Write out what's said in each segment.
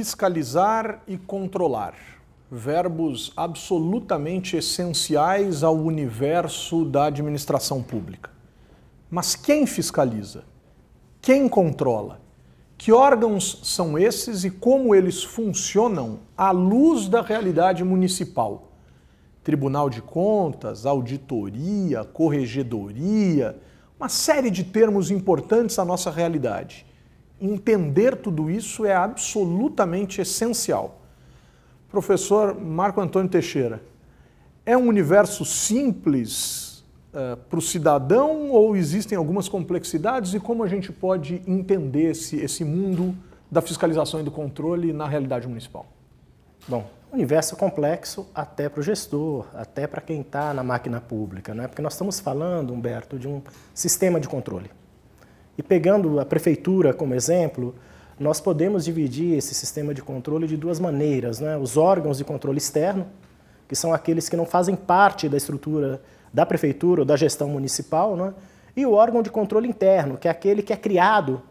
fiscalizar e controlar. Verbos absolutamente essenciais ao universo da administração pública. Mas quem fiscaliza? Quem controla? Que órgãos são esses e como eles funcionam à luz da realidade municipal? Tribunal de Contas, auditoria, corregedoria, uma série de termos importantes à nossa realidade entender tudo isso é absolutamente essencial. Professor Marco Antônio Teixeira, é um universo simples uh, para o cidadão ou existem algumas complexidades e como a gente pode entender esse, esse mundo da fiscalização e do controle na realidade municipal? Bom, universo complexo até para o gestor, até para quem está na máquina pública, né? porque nós estamos falando, Humberto, de um sistema de controle. E pegando a prefeitura como exemplo, nós podemos dividir esse sistema de controle de duas maneiras. Né? Os órgãos de controle externo, que são aqueles que não fazem parte da estrutura da prefeitura ou da gestão municipal, né? e o órgão de controle interno, que é aquele que é criado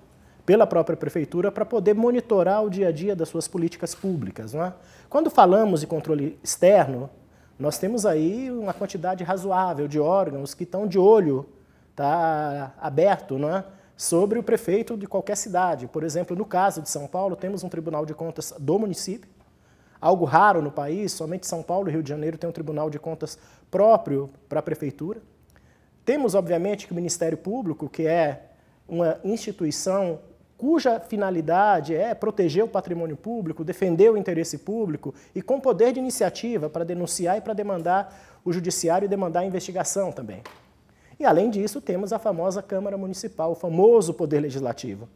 pela própria prefeitura para poder monitorar o dia a dia das suas políticas públicas. Né? Quando falamos de controle externo, nós temos aí uma quantidade razoável de órgãos que estão de olho, tá aberto, não é? sobre o prefeito de qualquer cidade. Por exemplo, no caso de São Paulo, temos um Tribunal de Contas do município, algo raro no país, somente São Paulo e Rio de Janeiro têm um Tribunal de Contas próprio para a prefeitura. Temos, obviamente, que o Ministério Público, que é uma instituição cuja finalidade é proteger o patrimônio público, defender o interesse público e com poder de iniciativa para denunciar e para demandar o judiciário e demandar a investigação também. E além disso, temos a famosa Câmara Municipal, o famoso Poder Legislativo,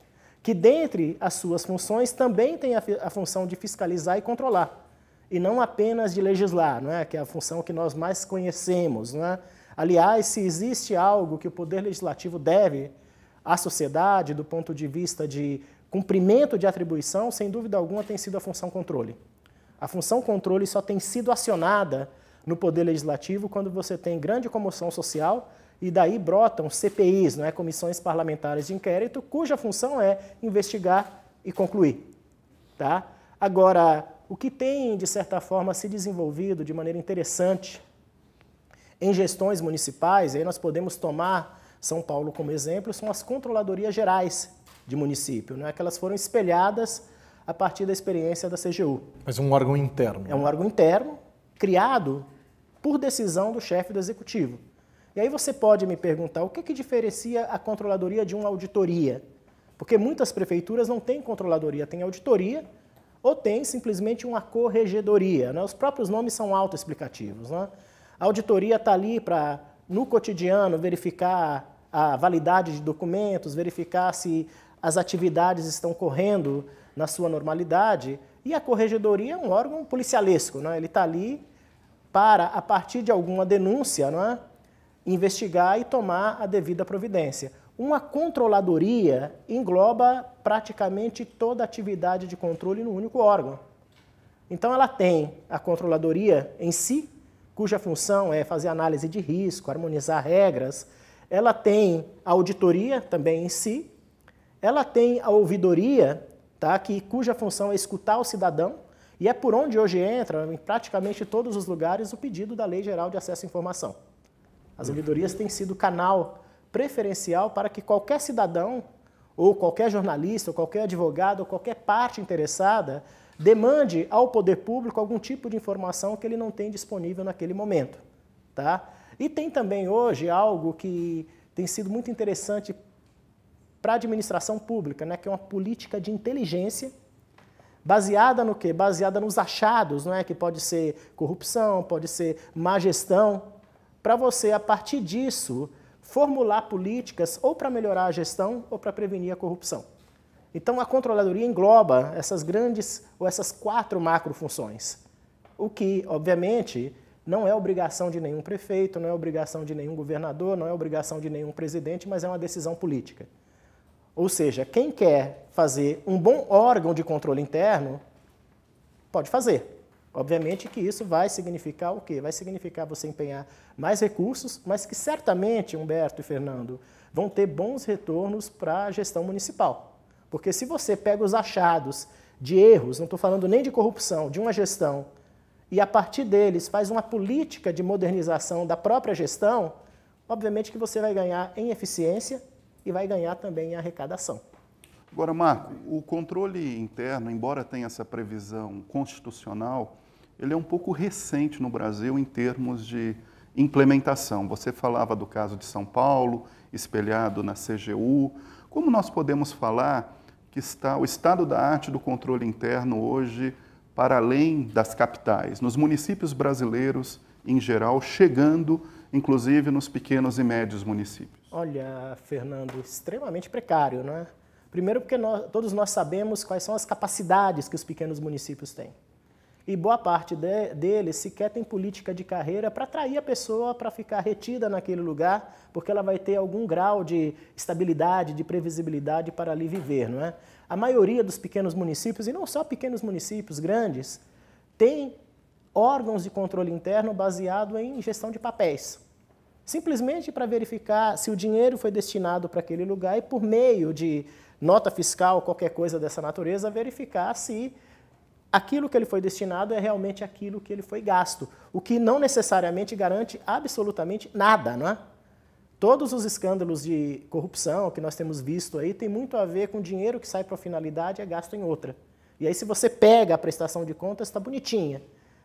que dentre as suas funções também tem a, a função de fiscalizar e controlar, e não apenas de legislar, não é? que é a função que nós mais conhecemos. Não é? Aliás, se existe algo que o Poder Legislativo deve à sociedade do ponto de vista de cumprimento de atribuição, sem dúvida alguma, tem sido a função controle. A função controle só tem sido acionada no Poder Legislativo quando você tem grande comoção social e daí brotam CPIs, não é? Comissões Parlamentares de Inquérito, cuja função é investigar e concluir. Tá? Agora, o que tem, de certa forma, se desenvolvido de maneira interessante em gestões municipais, e aí nós podemos tomar São Paulo como exemplo, são as controladorias gerais de município, né? que elas foram espelhadas a partir da experiência da CGU. Mas um órgão interno. É um órgão interno, criado por decisão do chefe do executivo. E aí você pode me perguntar o que, que diferencia a controladoria de uma auditoria? Porque muitas prefeituras não têm controladoria, têm auditoria ou tem simplesmente uma corregedoria. Né? Os próprios nomes são autoexplicativos. Né? A auditoria está ali para, no cotidiano, verificar a validade de documentos, verificar se as atividades estão correndo na sua normalidade. E a corregedoria é um órgão policialesco, né? ele está ali para, a partir de alguma denúncia, né? investigar e tomar a devida providência. Uma controladoria engloba praticamente toda a atividade de controle no único órgão. Então, ela tem a controladoria em si, cuja função é fazer análise de risco, harmonizar regras. Ela tem a auditoria também em si. Ela tem a ouvidoria, tá, que, cuja função é escutar o cidadão. E é por onde hoje entra, em praticamente todos os lugares, o pedido da Lei Geral de Acesso à Informação. As ouvidorias têm sido canal preferencial para que qualquer cidadão, ou qualquer jornalista, ou qualquer advogado, ou qualquer parte interessada, demande ao poder público algum tipo de informação que ele não tem disponível naquele momento. Tá? E tem também hoje algo que tem sido muito interessante para a administração pública, né, que é uma política de inteligência baseada no quê? Baseada nos achados, não é? Que pode ser corrupção, pode ser má gestão, para você, a partir disso, formular políticas ou para melhorar a gestão ou para prevenir a corrupção. Então, a controladoria engloba essas grandes ou essas quatro macrofunções, o que, obviamente, não é obrigação de nenhum prefeito, não é obrigação de nenhum governador, não é obrigação de nenhum presidente, mas é uma decisão política. Ou seja, quem quer fazer um bom órgão de controle interno, pode fazer. Obviamente que isso vai significar o quê? Vai significar você empenhar mais recursos, mas que certamente, Humberto e Fernando, vão ter bons retornos para a gestão municipal. Porque se você pega os achados de erros, não estou falando nem de corrupção, de uma gestão, e a partir deles faz uma política de modernização da própria gestão, obviamente que você vai ganhar em eficiência e vai ganhar também em arrecadação. Agora, Marco, o controle interno, embora tenha essa previsão constitucional, ele é um pouco recente no Brasil em termos de implementação. Você falava do caso de São Paulo, espelhado na CGU. Como nós podemos falar que está o estado da arte do controle interno hoje para além das capitais, nos municípios brasileiros em geral, chegando inclusive nos pequenos e médios municípios? Olha, Fernando, extremamente precário, não é? Primeiro, porque nós, todos nós sabemos quais são as capacidades que os pequenos municípios têm. E boa parte de, deles sequer tem política de carreira para atrair a pessoa para ficar retida naquele lugar, porque ela vai ter algum grau de estabilidade, de previsibilidade para ali viver, não é? A maioria dos pequenos municípios, e não só pequenos municípios grandes, tem órgãos de controle interno baseado em gestão de papéis. Simplesmente para verificar se o dinheiro foi destinado para aquele lugar e por meio de nota fiscal, qualquer coisa dessa natureza, verificar se aquilo que ele foi destinado é realmente aquilo que ele foi gasto, o que não necessariamente garante absolutamente nada, não é? Todos os escândalos de corrupção que nós temos visto aí tem muito a ver com dinheiro que sai para uma finalidade e é gasto em outra. E aí se você pega a prestação de contas, está bonitinha.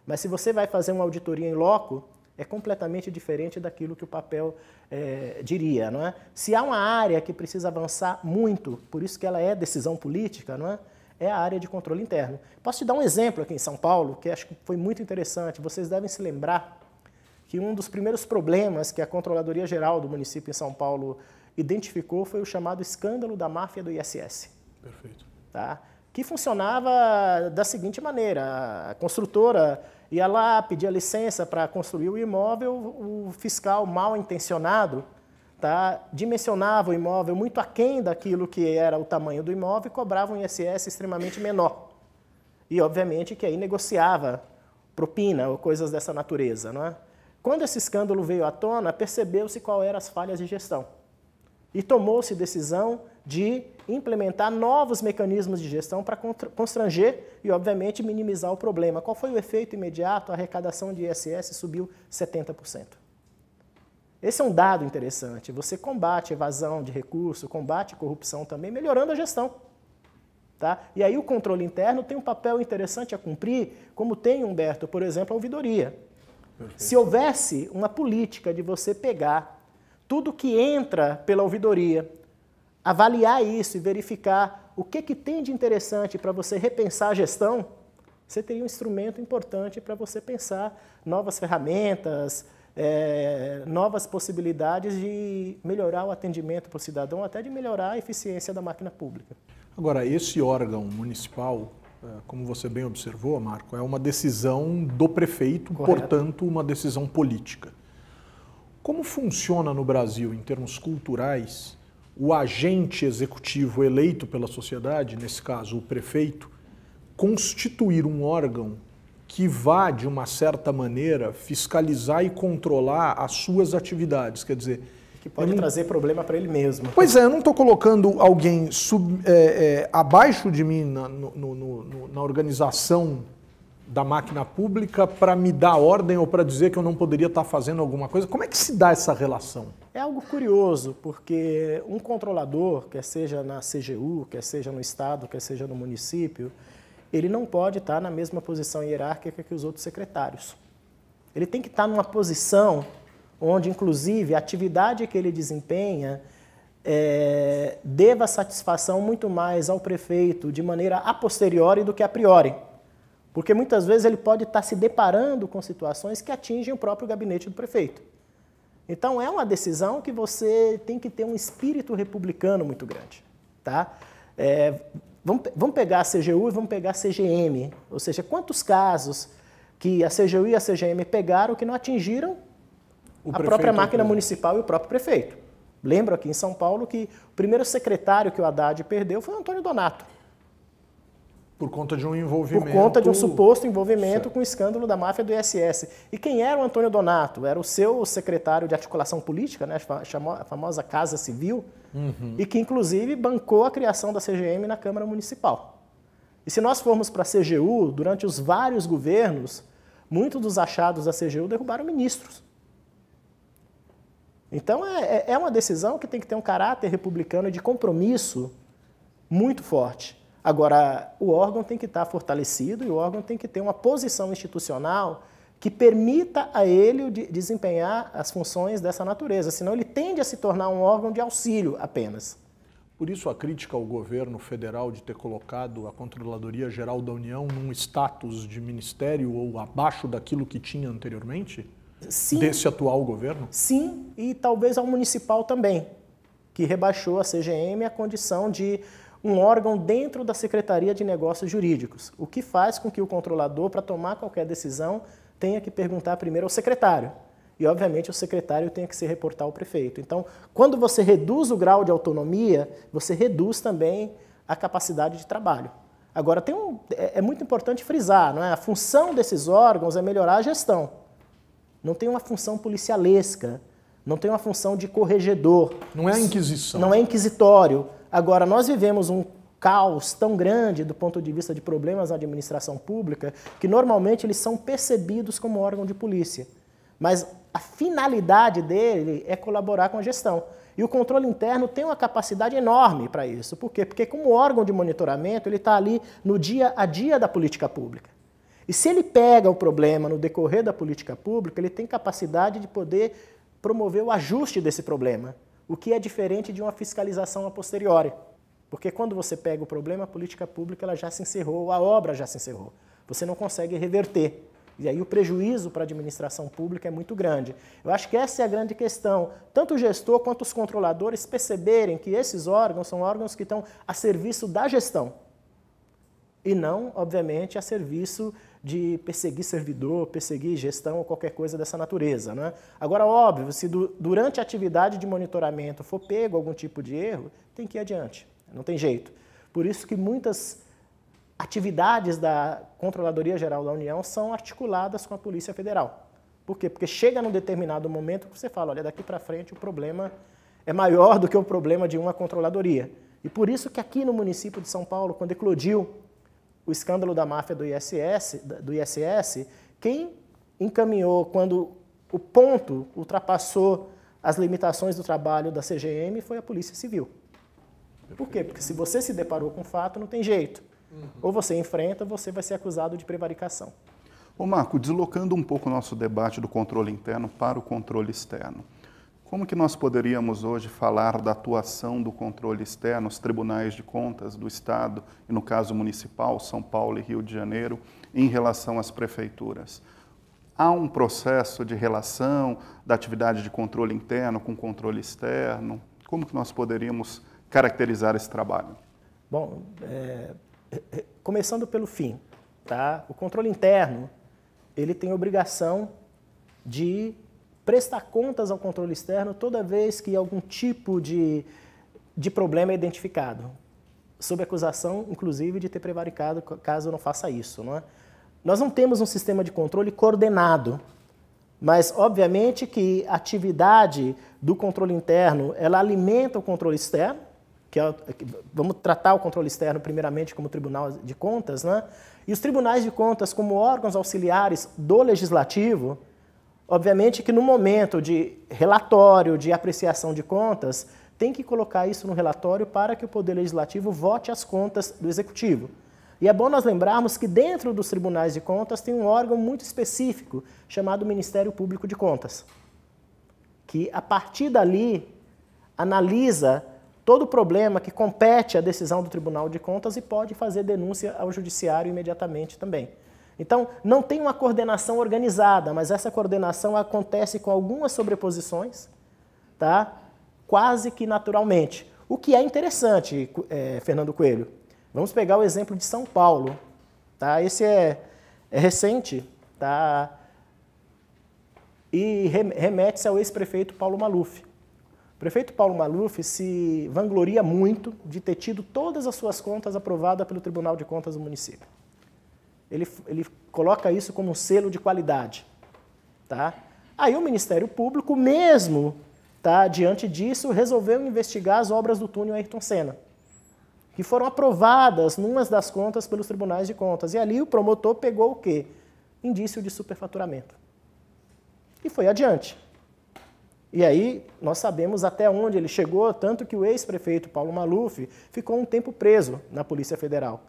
Mas se você vai fazer uma auditoria em loco, é completamente diferente daquilo que o papel é, diria, não é? Se há uma área que precisa avançar muito, por isso que ela é decisão política, não é? É a área de controle interno. Posso te dar um exemplo aqui em São Paulo que acho que foi muito interessante. Vocês devem se lembrar que um dos primeiros problemas que a Controladoria Geral do município em São Paulo identificou foi o chamado escândalo da máfia do ISS. Perfeito. Tá? Que funcionava da seguinte maneira: a construtora ia lá, pedia licença para construir o imóvel, o fiscal mal intencionado tá, dimensionava o imóvel muito aquém daquilo que era o tamanho do imóvel e cobrava um ISS extremamente menor. E, obviamente, que aí negociava propina ou coisas dessa natureza. Não é? Quando esse escândalo veio à tona, percebeu-se qual eram as falhas de gestão. E tomou-se decisão de implementar novos mecanismos de gestão para constranger e, obviamente, minimizar o problema. Qual foi o efeito imediato? A arrecadação de ISS subiu 70%. Esse é um dado interessante. Você combate evasão de recurso, combate corrupção também, melhorando a gestão. Tá? E aí o controle interno tem um papel interessante a cumprir, como tem, Humberto, por exemplo, a ouvidoria. Perfeito. Se houvesse uma política de você pegar tudo que entra pela ouvidoria, avaliar isso e verificar o que, que tem de interessante para você repensar a gestão, você teria um instrumento importante para você pensar novas ferramentas, é, novas possibilidades de melhorar o atendimento para o cidadão, até de melhorar a eficiência da máquina pública. Agora, esse órgão municipal, eh, como você bem observou, Marco, é uma decisão do prefeito, Correto. portanto, uma decisão política. Como funciona no Brasil, em termos culturais, o agente executivo eleito pela sociedade, nesse caso o prefeito, constituir um órgão que vá, de uma certa maneira, fiscalizar e controlar as suas atividades? Quer dizer, que pode não... trazer problema para ele mesmo. Pois é, eu não estou colocando alguém sub, é, é, abaixo de mim na, no, no, no, na organização da máquina pública para me dar ordem ou para dizer que eu não poderia estar tá fazendo alguma coisa? Como é que se dá essa relação? É algo curioso, porque um controlador, quer seja na CGU, quer seja no Estado, quer seja no município, ele não pode estar tá na mesma posição hierárquica que os outros secretários. Ele tem que estar tá numa posição onde, inclusive, a atividade que ele desempenha é, deva satisfação muito mais ao prefeito de maneira a posteriori do que a priori. Porque muitas vezes ele pode estar se deparando com situações que atingem o próprio gabinete do prefeito. Então é uma decisão que você tem que ter um espírito republicano muito grande. Tá? É, vamos, vamos pegar a CGU e vamos pegar a CGM. Ou seja, quantos casos que a CGU e a CGM pegaram que não atingiram o a própria máquina municipal e o próprio prefeito. Lembro aqui em São Paulo que o primeiro secretário que o Haddad perdeu foi o Antônio Donato. Por conta de um envolvimento. Por conta de um suposto envolvimento certo. com o escândalo da máfia do ISS. E quem era o Antônio Donato? Era o seu secretário de articulação política, né? a famosa Casa Civil, uhum. e que inclusive bancou a criação da CGM na Câmara Municipal. E se nós formos para a CGU, durante os vários governos, muitos dos achados da CGU derrubaram ministros. Então é, é, é uma decisão que tem que ter um caráter republicano de compromisso muito forte. Agora, o órgão tem que estar fortalecido e o órgão tem que ter uma posição institucional que permita a ele desempenhar as funções dessa natureza, senão ele tende a se tornar um órgão de auxílio apenas. Por isso a crítica ao governo federal de ter colocado a Controladoria Geral da União num status de ministério ou abaixo daquilo que tinha anteriormente? Sim. Desse atual governo? Sim, e talvez ao municipal também, que rebaixou a CGM a condição de um órgão dentro da Secretaria de Negócios Jurídicos, o que faz com que o controlador, para tomar qualquer decisão, tenha que perguntar primeiro ao secretário. E, obviamente, o secretário tem que se reportar ao prefeito. Então, quando você reduz o grau de autonomia, você reduz também a capacidade de trabalho. Agora, tem um, é, é muito importante frisar, não é? a função desses órgãos é melhorar a gestão. Não tem uma função policialesca, não tem uma função de corregedor. Não é inquisição. Não é inquisitório Agora, nós vivemos um caos tão grande do ponto de vista de problemas na administração pública que normalmente eles são percebidos como órgão de polícia. Mas a finalidade dele é colaborar com a gestão. E o controle interno tem uma capacidade enorme para isso. Por quê? Porque, como órgão de monitoramento, ele está ali no dia a dia da política pública. E se ele pega o problema no decorrer da política pública, ele tem capacidade de poder promover o ajuste desse problema o que é diferente de uma fiscalização a posteriori. Porque quando você pega o problema, a política pública ela já se encerrou, a obra já se encerrou. Você não consegue reverter. E aí o prejuízo para a administração pública é muito grande. Eu acho que essa é a grande questão. Tanto o gestor quanto os controladores perceberem que esses órgãos são órgãos que estão a serviço da gestão. E não, obviamente, a serviço de perseguir servidor, perseguir gestão ou qualquer coisa dessa natureza. Né? Agora, óbvio, se durante a atividade de monitoramento for pego algum tipo de erro, tem que ir adiante, não tem jeito. Por isso que muitas atividades da Controladoria Geral da União são articuladas com a Polícia Federal. Por quê? Porque chega num determinado momento que você fala, olha, daqui para frente o problema é maior do que o problema de uma controladoria. E por isso que aqui no município de São Paulo, quando eclodiu o escândalo da máfia do ISS, do ISS, quem encaminhou quando o ponto ultrapassou as limitações do trabalho da CGM foi a Polícia Civil. Por quê? Porque se você se deparou com o fato, não tem jeito. Uhum. Ou você enfrenta, ou você vai ser acusado de prevaricação. Ô Marco, deslocando um pouco o nosso debate do controle interno para o controle externo. Como que nós poderíamos hoje falar da atuação do controle externo, os tribunais de contas do Estado, e no caso municipal, São Paulo e Rio de Janeiro, em relação às prefeituras? Há um processo de relação da atividade de controle interno com controle externo? Como que nós poderíamos caracterizar esse trabalho? Bom, é, é começando pelo fim, tá? o controle interno ele tem obrigação de prestar contas ao controle externo toda vez que algum tipo de, de problema é identificado, sob acusação, inclusive, de ter prevaricado caso não faça isso. Não é? Nós não temos um sistema de controle coordenado, mas, obviamente, que a atividade do controle interno, ela alimenta o controle externo, que é, vamos tratar o controle externo primeiramente como tribunal de contas, né? e os tribunais de contas como órgãos auxiliares do legislativo, Obviamente que no momento de relatório, de apreciação de contas, tem que colocar isso no relatório para que o Poder Legislativo vote as contas do Executivo. E é bom nós lembrarmos que dentro dos tribunais de contas tem um órgão muito específico chamado Ministério Público de Contas, que a partir dali analisa todo o problema que compete à decisão do Tribunal de Contas e pode fazer denúncia ao Judiciário imediatamente também. Então, não tem uma coordenação organizada, mas essa coordenação acontece com algumas sobreposições, tá? quase que naturalmente. O que é interessante, é, Fernando Coelho. Vamos pegar o exemplo de São Paulo. Tá? Esse é, é recente tá? e remete-se ao ex-prefeito Paulo Maluf. O prefeito Paulo Maluf se vangloria muito de ter tido todas as suas contas aprovadas pelo Tribunal de Contas do município ele, ele coloca isso como um selo de qualidade. Tá? Aí o Ministério Público, mesmo tá, diante disso, resolveu investigar as obras do túnel Ayrton Senna, que foram aprovadas, numas das contas, pelos tribunais de contas. E ali o promotor pegou o quê? Indício de superfaturamento. E foi adiante. E aí nós sabemos até onde ele chegou, tanto que o ex-prefeito Paulo Maluf ficou um tempo preso na Polícia Federal.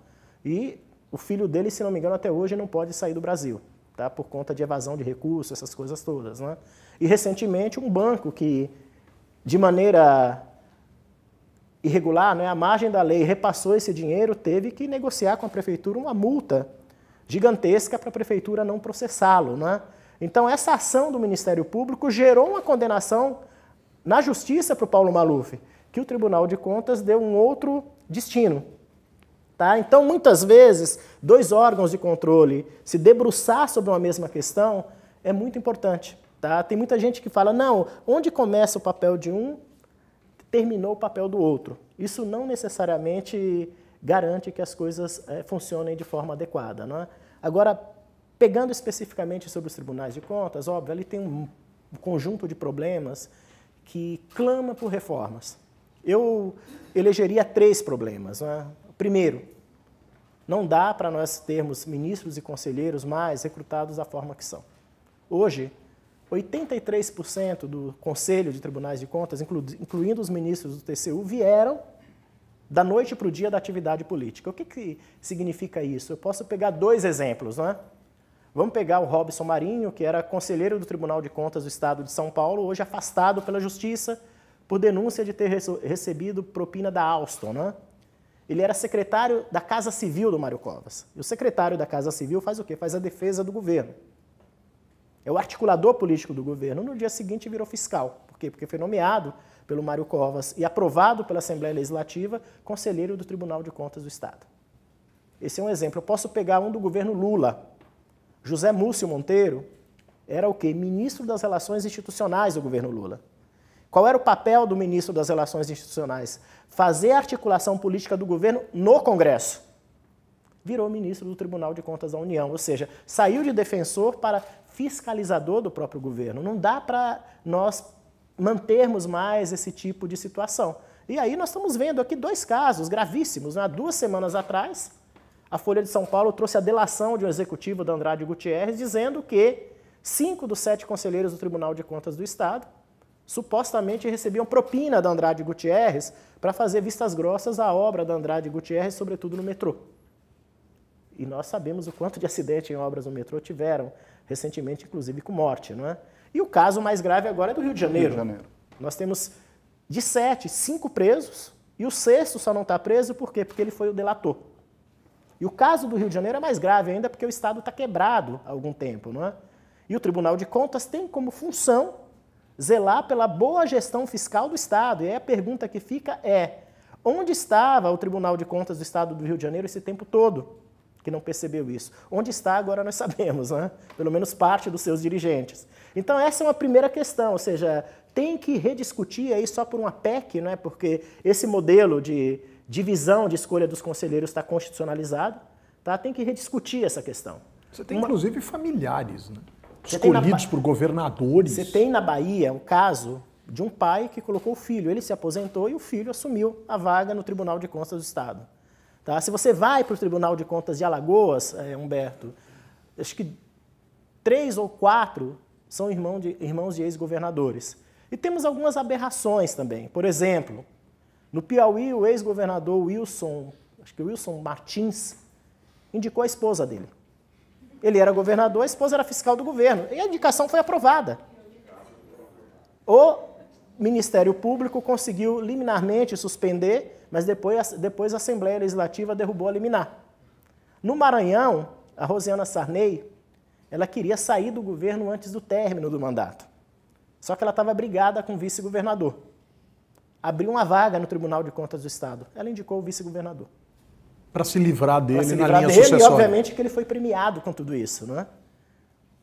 E o filho dele, se não me engano, até hoje não pode sair do Brasil, tá? por conta de evasão de recursos, essas coisas todas. Né? E recentemente, um banco que, de maneira irregular, né, à margem da lei, repassou esse dinheiro, teve que negociar com a prefeitura uma multa gigantesca para a prefeitura não processá-lo. Né? Então, essa ação do Ministério Público gerou uma condenação na justiça para o Paulo Maluf, que o Tribunal de Contas deu um outro destino. Tá? Então, muitas vezes, dois órgãos de controle se debruçar sobre uma mesma questão é muito importante. Tá? Tem muita gente que fala, não, onde começa o papel de um, terminou o papel do outro. Isso não necessariamente garante que as coisas é, funcionem de forma adequada. é? Agora, pegando especificamente sobre os tribunais de contas, óbvio, ali tem um conjunto de problemas que clama por reformas. Eu elegeria três problemas. não é? Primeiro, não dá para nós termos ministros e conselheiros mais recrutados da forma que são. Hoje, 83% do Conselho de Tribunais de Contas, inclu incluindo os ministros do TCU, vieram da noite para o dia da atividade política. O que, que significa isso? Eu posso pegar dois exemplos, não é? Vamos pegar o Robson Marinho, que era conselheiro do Tribunal de Contas do Estado de São Paulo, hoje afastado pela Justiça por denúncia de ter recebido propina da Alstom, né? ele era secretário da Casa Civil do Mário Covas. E o secretário da Casa Civil faz o quê? Faz a defesa do governo. É o articulador político do governo. No dia seguinte virou fiscal. Por quê? Porque foi nomeado pelo Mário Covas e aprovado pela Assembleia Legislativa conselheiro do Tribunal de Contas do Estado. Esse é um exemplo. Eu posso pegar um do governo Lula. José Múcio Monteiro era o quê? Ministro das Relações Institucionais do governo Lula. Qual era o papel do ministro das Relações Institucionais? Fazer a articulação política do governo no Congresso. Virou ministro do Tribunal de Contas da União, ou seja, saiu de defensor para fiscalizador do próprio governo. Não dá para nós mantermos mais esse tipo de situação. E aí nós estamos vendo aqui dois casos gravíssimos. Né? Há duas semanas atrás, a Folha de São Paulo trouxe a delação de um executivo da Andrade Gutierrez dizendo que cinco dos sete conselheiros do Tribunal de Contas do Estado supostamente recebiam propina da Andrade Gutierrez para fazer vistas grossas à obra da Andrade Gutierrez, sobretudo no metrô. E nós sabemos o quanto de acidente em obras no metrô tiveram, recentemente, inclusive com morte. Não é? E o caso mais grave agora é do Rio de Janeiro. Rio de Janeiro. Nós temos, de sete, cinco presos, e o sexto só não está preso por quê? Porque ele foi o delator. E o caso do Rio de Janeiro é mais grave ainda porque o Estado está quebrado há algum tempo. Não é? E o Tribunal de Contas tem como função zelar pela boa gestão fiscal do Estado. E aí a pergunta que fica é: onde estava o Tribunal de Contas do Estado do Rio de Janeiro esse tempo todo? Que não percebeu isso. Onde está agora nós sabemos, né? pelo menos parte dos seus dirigentes. Então, essa é uma primeira questão, ou seja, tem que rediscutir aí só por uma PEC, né? porque esse modelo de divisão de escolha dos conselheiros está constitucionalizado, tá? tem que rediscutir essa questão. Você tem, uma... inclusive, familiares, né? escolhidos na, por governadores. Você tem na Bahia um caso de um pai que colocou o filho, ele se aposentou e o filho assumiu a vaga no Tribunal de Contas do Estado. Tá? Se você vai para o Tribunal de Contas de Alagoas, é, Humberto, acho que três ou quatro são irmão de, irmãos de ex-governadores. E temos algumas aberrações também. Por exemplo, no Piauí, o ex-governador Wilson, acho que Wilson Martins, indicou a esposa dele. Ele era governador, a esposa era fiscal do governo. E a indicação foi aprovada. O Ministério Público conseguiu liminarmente suspender, mas depois, depois a Assembleia Legislativa derrubou a liminar. No Maranhão, a Rosiana Sarney, ela queria sair do governo antes do término do mandato. Só que ela estava brigada com o vice-governador. Abriu uma vaga no Tribunal de Contas do Estado. Ela indicou o vice-governador para se livrar dele se livrar na linha dele, sucessória. E obviamente que ele foi premiado com tudo isso, não é?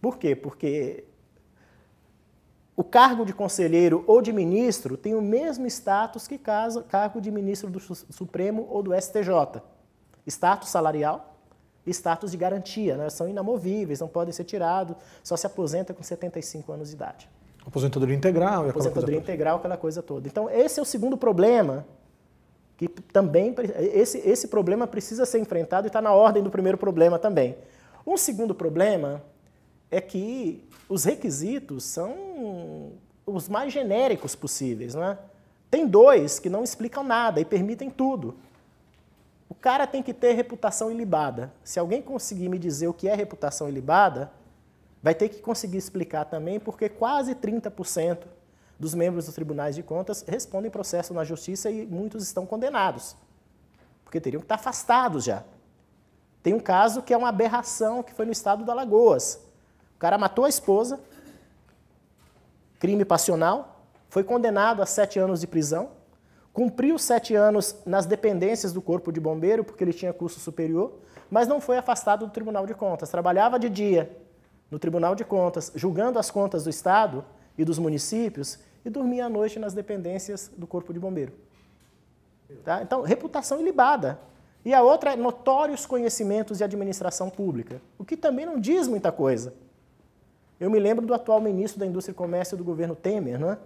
Por quê? Porque o cargo de conselheiro ou de ministro tem o mesmo status que caso, cargo de ministro do Supremo ou do STJ. Status salarial status de garantia, né? são inamovíveis, não podem ser tirados, só se aposenta com 75 anos de idade. Aposentadoria integral. Aposentadoria integral, aquela coisa toda. Então, esse é o segundo problema que também esse, esse problema precisa ser enfrentado e está na ordem do primeiro problema também. Um segundo problema é que os requisitos são os mais genéricos possíveis, né? Tem dois que não explicam nada e permitem tudo. O cara tem que ter reputação ilibada. Se alguém conseguir me dizer o que é reputação ilibada, vai ter que conseguir explicar também, porque quase 30% dos membros dos tribunais de contas respondem processo na justiça e muitos estão condenados, porque teriam que estar afastados já. Tem um caso que é uma aberração que foi no estado da Lagoas. O cara matou a esposa, crime passional, foi condenado a sete anos de prisão, cumpriu sete anos nas dependências do corpo de bombeiro, porque ele tinha curso superior, mas não foi afastado do Tribunal de Contas. Trabalhava de dia no Tribunal de Contas, julgando as contas do Estado, e dos municípios e dormia à noite nas dependências do Corpo de Bombeiro. Tá? Então, reputação ilibada. E a outra é notórios conhecimentos de administração pública, o que também não diz muita coisa. Eu me lembro do atual ministro da Indústria e Comércio do governo Temer, né?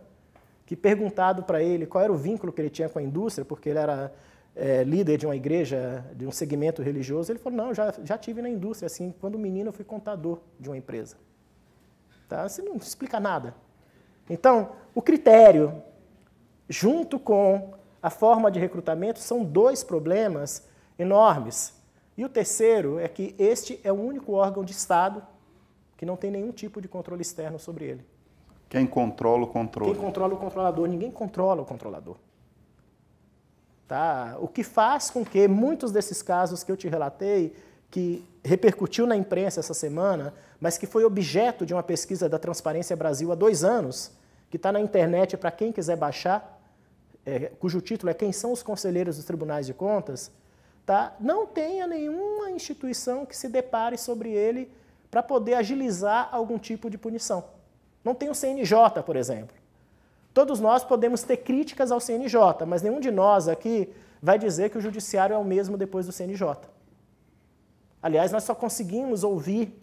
que perguntado para ele qual era o vínculo que ele tinha com a indústria, porque ele era é, líder de uma igreja, de um segmento religioso, ele falou, não, já, já tive na indústria, assim, quando menino eu fui contador de uma empresa. Tá? não explica nada. Então, o critério, junto com a forma de recrutamento, são dois problemas enormes. E o terceiro é que este é o único órgão de Estado que não tem nenhum tipo de controle externo sobre ele. Quem controla o controle? Quem controla o controlador. Ninguém controla o controlador. Tá? O que faz com que muitos desses casos que eu te relatei que repercutiu na imprensa essa semana, mas que foi objeto de uma pesquisa da Transparência Brasil há dois anos, que está na internet para quem quiser baixar, é, cujo título é Quem são os conselheiros dos tribunais de contas, tá? não tenha nenhuma instituição que se depare sobre ele para poder agilizar algum tipo de punição. Não tem o CNJ, por exemplo. Todos nós podemos ter críticas ao CNJ, mas nenhum de nós aqui vai dizer que o judiciário é o mesmo depois do CNJ. Aliás, nós só conseguimos ouvir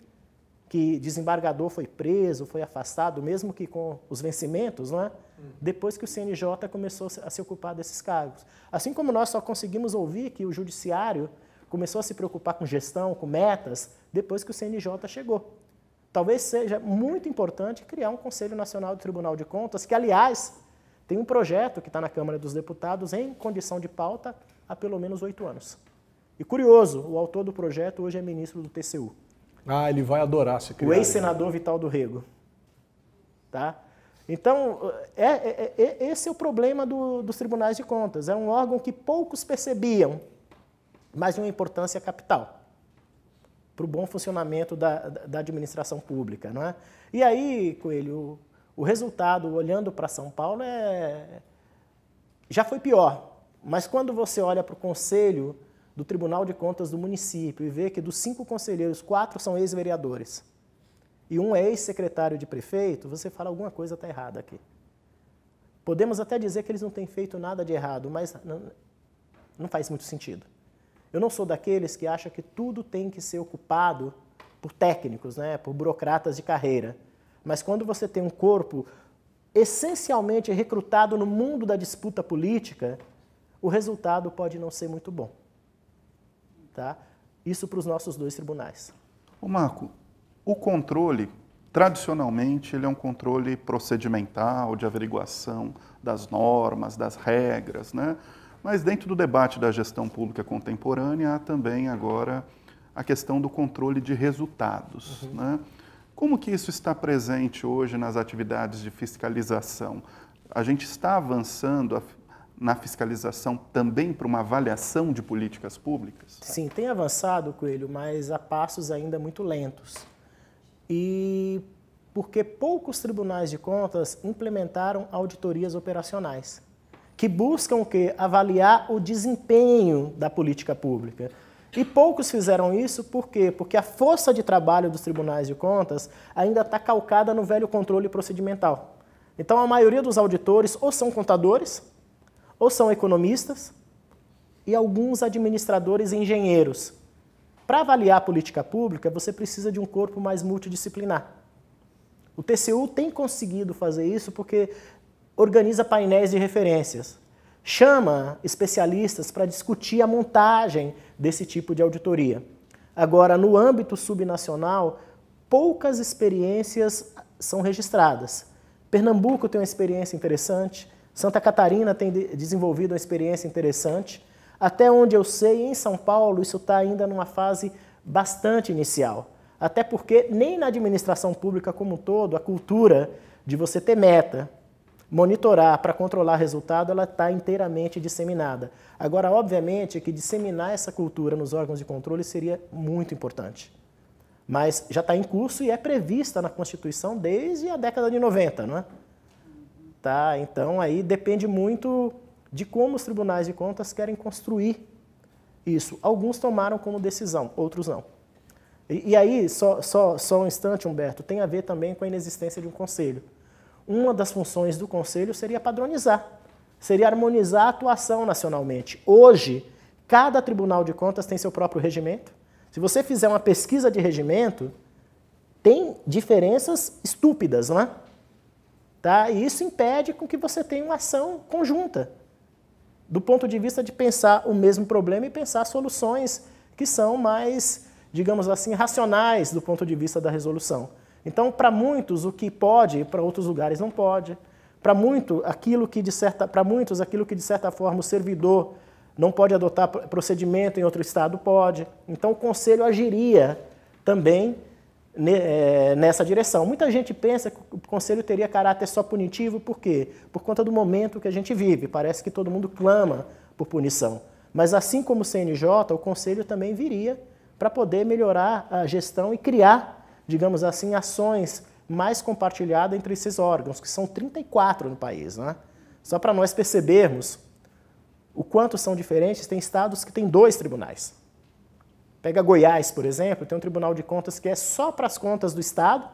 que desembargador foi preso, foi afastado, mesmo que com os vencimentos, não é? Hum. Depois que o CNJ começou a se ocupar desses cargos. Assim como nós só conseguimos ouvir que o judiciário começou a se preocupar com gestão, com metas, depois que o CNJ chegou. Talvez seja muito importante criar um Conselho Nacional do Tribunal de Contas, que, aliás, tem um projeto que está na Câmara dos Deputados em condição de pauta há pelo menos oito anos. E curioso, o autor do projeto hoje é ministro do TCU. Ah, ele vai adorar se criar. O ex-senador Vital do Rego. Tá? Então, é, é, é, é, esse é o problema do, dos tribunais de contas. É um órgão que poucos percebiam, mas de uma importância capital para o bom funcionamento da, da administração pública. Não é? E aí, Coelho, o, o resultado, olhando para São Paulo, é... já foi pior. Mas quando você olha para o Conselho do Tribunal de Contas do município e ver que dos cinco conselheiros, quatro são ex-vereadores e um é ex-secretário de prefeito, você fala alguma coisa está errada aqui. Podemos até dizer que eles não têm feito nada de errado, mas não, não faz muito sentido. Eu não sou daqueles que acha que tudo tem que ser ocupado por técnicos, né, por burocratas de carreira. Mas quando você tem um corpo essencialmente recrutado no mundo da disputa política, o resultado pode não ser muito bom. Tá? Isso para os nossos dois tribunais. O Marco, o controle, tradicionalmente, ele é um controle procedimental, de averiguação das normas, das regras, né? Mas dentro do debate da gestão pública contemporânea, há também agora a questão do controle de resultados, uhum. né? Como que isso está presente hoje nas atividades de fiscalização? A gente está avançando, na fiscalização também para uma avaliação de políticas públicas? Sim, tem avançado, Coelho, mas a passos ainda muito lentos. E porque poucos tribunais de contas implementaram auditorias operacionais, que buscam o quê? Avaliar o desempenho da política pública. E poucos fizeram isso, por quê? Porque a força de trabalho dos tribunais de contas ainda está calcada no velho controle procedimental. Então, a maioria dos auditores ou são contadores, ou são economistas e alguns administradores e engenheiros. Para avaliar a política pública, você precisa de um corpo mais multidisciplinar. O TCU tem conseguido fazer isso porque organiza painéis de referências, chama especialistas para discutir a montagem desse tipo de auditoria. Agora, no âmbito subnacional, poucas experiências são registradas. Pernambuco tem uma experiência interessante, Santa Catarina tem desenvolvido uma experiência interessante. Até onde eu sei, em São Paulo, isso está ainda numa fase bastante inicial. Até porque nem na administração pública como um todo, a cultura de você ter meta, monitorar para controlar resultado, ela está inteiramente disseminada. Agora, obviamente, que disseminar essa cultura nos órgãos de controle seria muito importante. Mas já está em curso e é prevista na Constituição desde a década de 90, não é? Tá? Então, aí depende muito de como os tribunais de contas querem construir isso. Alguns tomaram como decisão, outros não. E, e aí, só, só, só um instante, Humberto, tem a ver também com a inexistência de um conselho. Uma das funções do conselho seria padronizar, seria harmonizar a atuação nacionalmente. Hoje, cada tribunal de contas tem seu próprio regimento. Se você fizer uma pesquisa de regimento, tem diferenças estúpidas, não é? Tá? E isso impede com que você tenha uma ação conjunta, do ponto de vista de pensar o mesmo problema e pensar soluções que são mais, digamos assim, racionais do ponto de vista da resolução. Então, para muitos, o que pode, para outros lugares não pode. Para muito, aquilo que de certa, para muitos, aquilo que de certa forma o servidor não pode adotar procedimento em outro estado pode. Então, o conselho agiria também é, nessa direção. Muita gente pensa que o conselho teria caráter só punitivo, por quê? Por conta do momento que a gente vive. Parece que todo mundo clama por punição. Mas assim como o CNJ, o conselho também viria para poder melhorar a gestão e criar, digamos assim, ações mais compartilhadas entre esses órgãos, que são 34 no país. Né? Só para nós percebermos o quanto são diferentes, tem estados que têm dois tribunais. Pega Goiás, por exemplo, tem um Tribunal de Contas que é só para as contas do Estado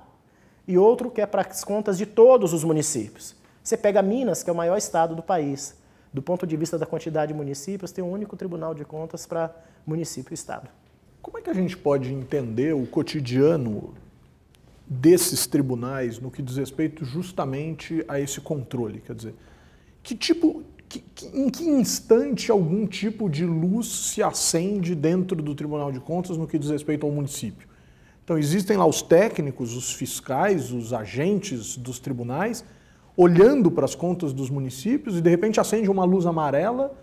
e outro que é para as contas de todos os municípios. Você pega Minas, que é o maior estado do país. Do ponto de vista da quantidade de municípios, tem um único Tribunal de Contas para município e estado. Como é que a gente pode entender o cotidiano desses tribunais no que diz respeito justamente a esse controle? Quer dizer, que tipo que, que, em que instante algum tipo de luz se acende dentro do Tribunal de Contas no que diz respeito ao município? Então, existem lá os técnicos, os fiscais, os agentes dos tribunais, olhando para as contas dos municípios e, de repente, acende uma luz amarela,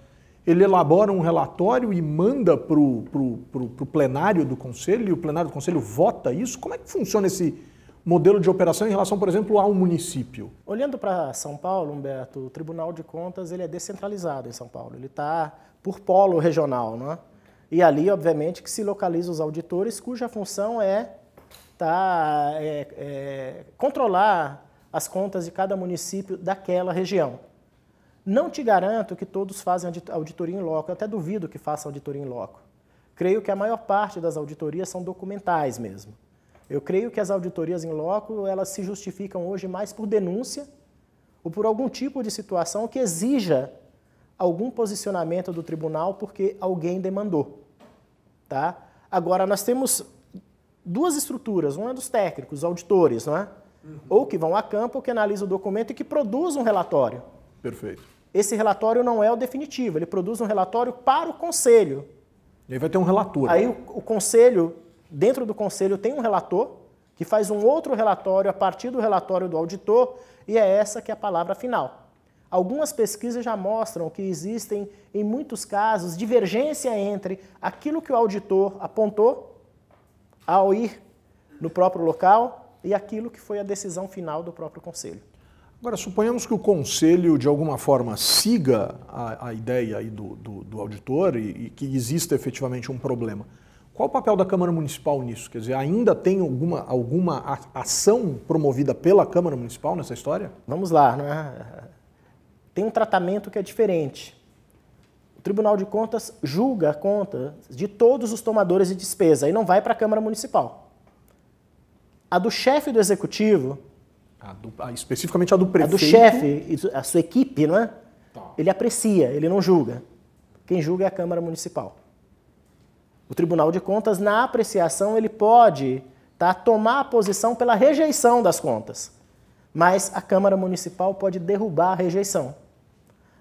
ele elabora um relatório e manda para o plenário do conselho, e o plenário do conselho vota isso? Como é que funciona esse, modelo de operação em relação, por exemplo, a um município? Olhando para São Paulo, Humberto, o Tribunal de Contas ele é descentralizado em São Paulo. Ele está por polo regional, não é? E ali, obviamente, que se localizam os auditores, cuja função é, tá, é, é controlar as contas de cada município daquela região. Não te garanto que todos fazem auditoria em loco, eu até duvido que façam auditoria em loco. Creio que a maior parte das auditorias são documentais mesmo. Eu creio que as auditorias em loco, elas se justificam hoje mais por denúncia ou por algum tipo de situação que exija algum posicionamento do tribunal porque alguém demandou, tá? Agora nós temos duas estruturas, uma é dos técnicos, auditores, não é? Uhum. Ou que vão a campo, que analisam o documento e que produz um relatório. Perfeito. Esse relatório não é o definitivo, ele produz um relatório para o conselho. E aí vai ter um relator. Aí né? o, o conselho dentro do conselho tem um relator que faz um outro relatório a partir do relatório do auditor e é essa que é a palavra final. Algumas pesquisas já mostram que existem, em muitos casos, divergência entre aquilo que o auditor apontou ao ir no próprio local e aquilo que foi a decisão final do próprio conselho. Agora, suponhamos que o conselho, de alguma forma, siga a, a ideia do, do, do, auditor e, e que exista efetivamente um problema. Qual o papel da Câmara Municipal nisso? Quer dizer, ainda tem alguma, alguma ação promovida pela Câmara Municipal nessa história? Vamos lá, né? Tem um tratamento que é diferente. O Tribunal de Contas julga contas de todos os tomadores de despesa e não vai para a Câmara Municipal. A do chefe do executivo. A do, a, especificamente a do prefeito. A do chefe, a sua equipe, não é? Tá. Ele aprecia, ele não julga. Quem julga é a Câmara Municipal. O Tribunal de Contas, na apreciação, ele pode tá, tomar a posição pela rejeição das contas, mas a Câmara Municipal pode derrubar a rejeição.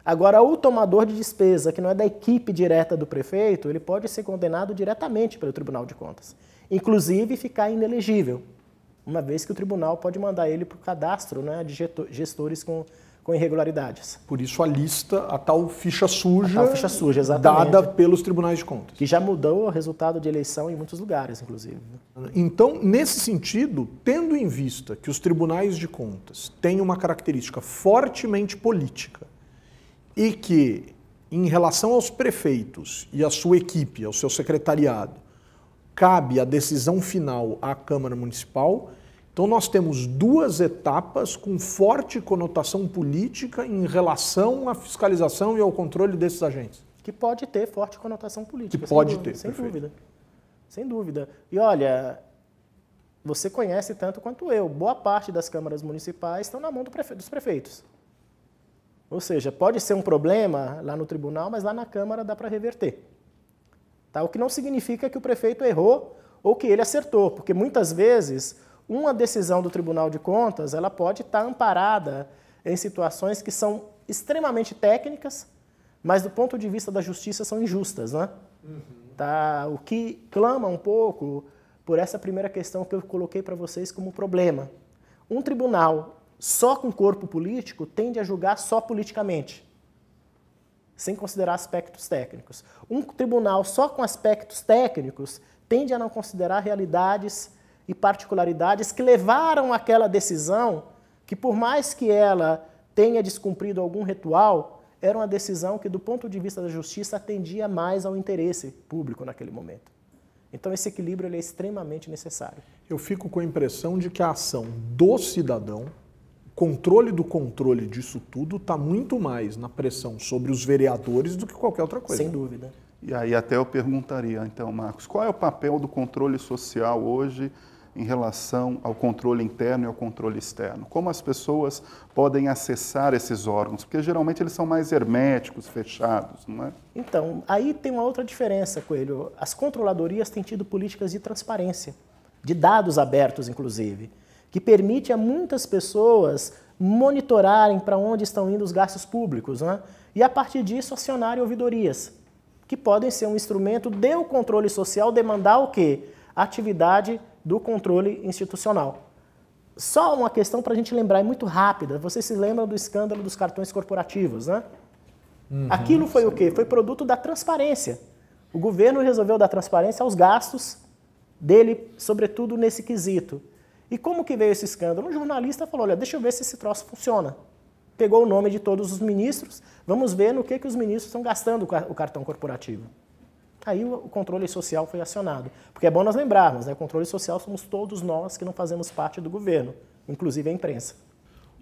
Agora, o tomador de despesa, que não é da equipe direta do prefeito, ele pode ser condenado diretamente pelo Tribunal de Contas, inclusive ficar inelegível, uma vez que o tribunal pode mandar ele para o cadastro né, de gestores com com irregularidades. Por isso a lista, a tal ficha suja, a tal ficha suja exatamente. dada pelos tribunais de contas. Que já mudou o resultado de eleição em muitos lugares, inclusive. Né? Então, nesse sentido, tendo em vista que os tribunais de contas têm uma característica fortemente política e que, em relação aos prefeitos e à sua equipe, ao seu secretariado, cabe a decisão final à Câmara Municipal, então, nós temos duas etapas com forte conotação política em relação à fiscalização e ao controle desses agentes. Que pode ter forte conotação política. Que pode dúvida, ter. Sem perfeito. dúvida. Sem dúvida. E olha, você conhece tanto quanto eu. Boa parte das câmaras municipais estão na mão do prefe dos prefeitos. Ou seja, pode ser um problema lá no tribunal, mas lá na Câmara dá para reverter. Tá? O que não significa que o prefeito errou ou que ele acertou, porque muitas vezes uma decisão do Tribunal de Contas ela pode estar amparada em situações que são extremamente técnicas, mas do ponto de vista da justiça são injustas, né? Uhum. Tá, o que clama um pouco por essa primeira questão que eu coloquei para vocês como problema. Um tribunal só com corpo político tende a julgar só politicamente, sem considerar aspectos técnicos. Um tribunal só com aspectos técnicos tende a não considerar realidades e particularidades que levaram àquela decisão que, por mais que ela tenha descumprido algum ritual, era uma decisão que, do ponto de vista da justiça, atendia mais ao interesse público naquele momento. Então, esse equilíbrio é extremamente necessário. Eu fico com a impressão de que a ação do cidadão, o controle do controle disso tudo, está muito mais na pressão sobre os vereadores do que qualquer outra coisa. Sem dúvida. E aí até eu perguntaria, então, Marcos, qual é o papel do controle social hoje em relação ao controle interno e ao controle externo. Como as pessoas podem acessar esses órgãos? Porque geralmente eles são mais herméticos, fechados, não é? Então, aí tem uma outra diferença, Coelho. As controladorias têm tido políticas de transparência, de dados abertos, inclusive, que permite a muitas pessoas monitorarem para onde estão indo os gastos públicos, é? e a partir disso acionarem ouvidorias, que podem ser um instrumento de o controle social demandar o quê? Atividade do controle institucional. Só uma questão para a gente lembrar, é muito rápida. Você se lembra do escândalo dos cartões corporativos, né? Uhum, Aquilo foi sim. o quê? Foi produto da transparência. O governo resolveu dar transparência aos gastos dele, sobretudo nesse quesito. E como que veio esse escândalo? Um jornalista falou, olha, deixa eu ver se esse troço funciona. Pegou o nome de todos os ministros, vamos ver no que, que os ministros estão gastando o cartão corporativo aí o controle social foi acionado. Porque é bom nós lembrarmos, né? o controle social somos todos nós que não fazemos parte do governo, inclusive a imprensa.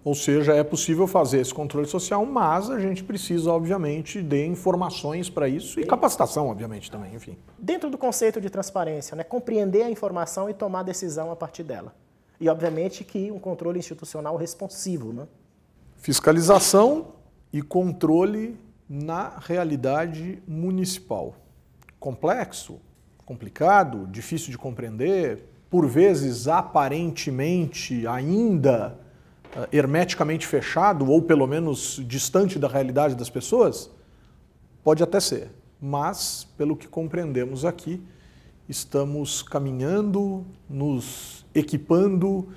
Ou seja, é possível fazer esse controle social, mas a gente precisa, obviamente, de informações para isso e capacitação, obviamente, também, enfim. Dentro do conceito de transparência, né? compreender a informação e tomar decisão a partir dela. E, obviamente, que um controle institucional responsivo. Né? Fiscalização e controle na realidade municipal complexo, complicado, difícil de compreender, por vezes aparentemente ainda eh, hermeticamente fechado ou pelo menos distante da realidade das pessoas? Pode até ser, mas pelo que compreendemos aqui, estamos caminhando, nos equipando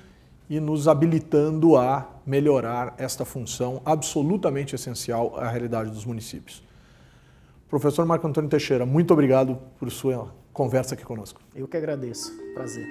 e nos habilitando a melhorar esta função absolutamente essencial à realidade dos municípios. Professor Marco Antônio Teixeira, muito obrigado por sua conversa aqui conosco. Eu que agradeço. Prazer.